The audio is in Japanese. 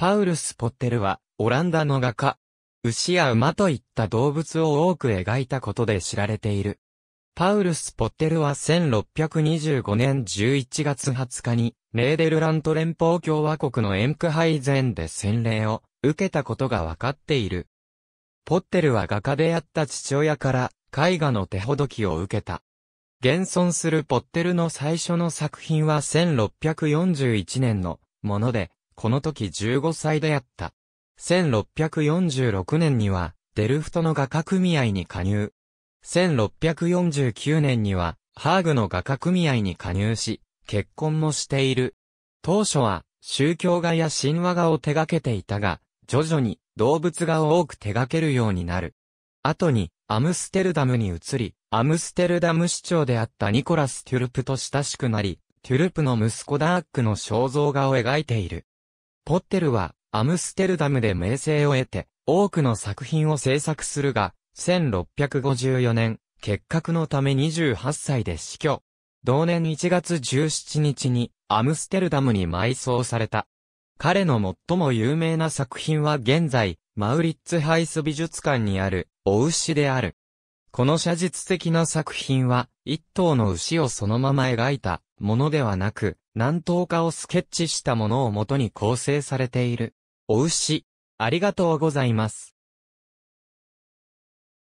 パウルス・ポッテルは、オランダの画家、牛や馬といった動物を多く描いたことで知られている。パウルス・ポッテルは1625年11月20日に、レーデルラント連邦共和国のエンクハイゼンで洗礼を受けたことがわかっている。ポッテルは画家であった父親から絵画の手ほどきを受けた。現存するポッテルの最初の作品は1641年のもので、この時15歳であった。1646年には、デルフトの画家組合に加入。1649年には、ハーグの画家組合に加入し、結婚もしている。当初は、宗教画や神話画を手掛けていたが、徐々に動物画を多く手掛けるようになる。後に、アムステルダムに移り、アムステルダム市長であったニコラス・テュルプと親しくなり、テュルプの息子ダークの肖像画を描いている。ポッテルは、アムステルダムで名声を得て、多くの作品を制作するが、1654年、結核のため28歳で死去。同年1月17日に、アムステルダムに埋葬された。彼の最も有名な作品は現在、マウリッツハイス美術館にある、お牛である。この写実的な作品は、一頭の牛をそのまま描いたものではなく、何等かをスケッチしたものをもとに構成されている。お牛、ありがとうございます。